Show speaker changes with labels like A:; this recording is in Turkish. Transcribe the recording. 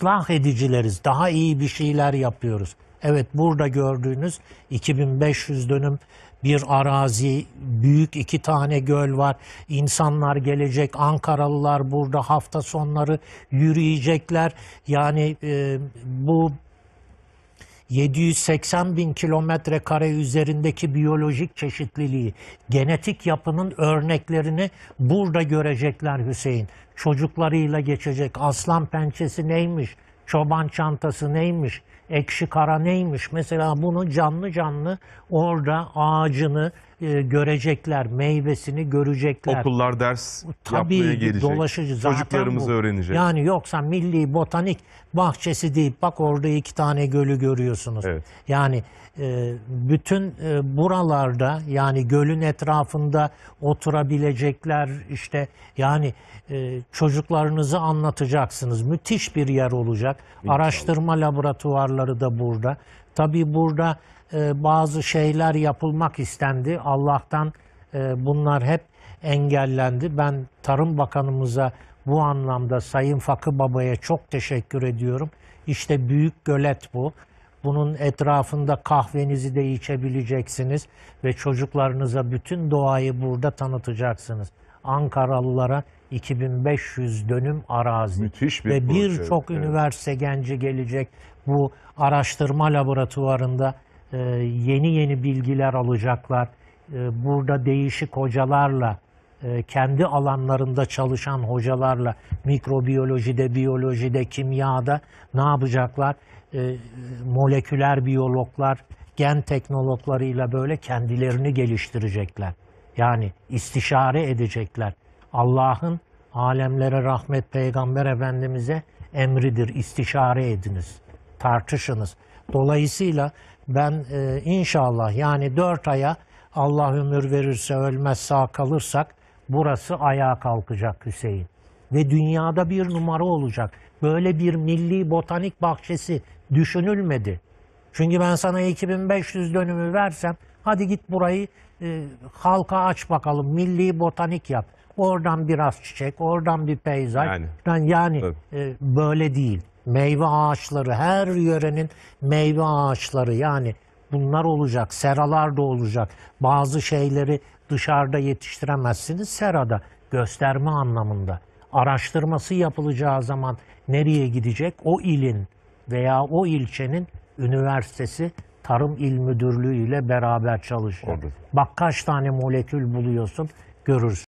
A: ıslah edicileriz. Daha iyi bir şeyler yapıyoruz. Evet burada gördüğünüz 2500 dönüm bir arazi, büyük iki tane göl var. İnsanlar gelecek, Ankaralılar burada hafta sonları yürüyecekler. Yani e, bu 780 bin kilometre kare üzerindeki biyolojik çeşitliliği, genetik yapının örneklerini burada görecekler Hüseyin. Çocuklarıyla geçecek aslan pençesi neymiş, çoban çantası neymiş, ekşi kara neymiş. Mesela bunu canlı canlı orada ağacını, e, görecekler, meyvesini görecekler. Okullar ders Tabii, yapmaya gelecek. dolaşıcı zaten bu. öğrenecek. Yani yoksa milli botanik bahçesi deyip bak orada iki tane gölü görüyorsunuz. Evet. Yani e, bütün e, buralarda yani gölün etrafında oturabilecekler işte yani çocuklarınızı anlatacaksınız. Müthiş bir yer olacak. İnşallah. Araştırma laboratuvarları da burada. Tabi burada e, bazı şeyler yapılmak istendi. Allah'tan e, bunlar hep engellendi. Ben Tarım Bakanımıza bu anlamda Sayın Fakı Baba'ya çok teşekkür ediyorum. İşte büyük gölet bu. Bunun etrafında kahvenizi de içebileceksiniz ve çocuklarınıza bütün doğayı burada tanıtacaksınız. Ankaralılara 2500 dönüm arazi Müthiş bir ve birçok evet. üniversite genci gelecek bu araştırma laboratuvarında e, yeni yeni bilgiler alacaklar. E, burada değişik hocalarla e, kendi alanlarında çalışan hocalarla mikrobiyolojide, biyolojide, kimyada ne yapacaklar? E, moleküler biyologlar, gen teknologlarıyla böyle kendilerini geliştirecekler. Yani istişare edecekler. Allah'ın alemlere rahmet peygamber efendimize emridir. İstişare ediniz. Tartışınız. Dolayısıyla ben e, inşallah yani dört aya Allah ömür verirse ölmez sağ kalırsak burası ayağa kalkacak Hüseyin. Ve dünyada bir numara olacak. Böyle bir milli botanik bahçesi düşünülmedi. Çünkü ben sana 2500 dönümü versem Hadi git burayı e, halka aç bakalım. Milli botanik yap. Oradan biraz çiçek, oradan bir peyzaj. Yani, yani, yani e, böyle değil. Meyve ağaçları, her yörenin meyve ağaçları yani bunlar olacak. Seralar da olacak. Bazı şeyleri dışarıda yetiştiremezsiniz. Serada gösterme anlamında. Araştırması yapılacağı zaman nereye gidecek? O ilin veya o ilçenin üniversitesi Tarım İl Müdürlüğü ile beraber çalışıyor. Olur. Bak kaç tane molekül buluyorsun görürsün.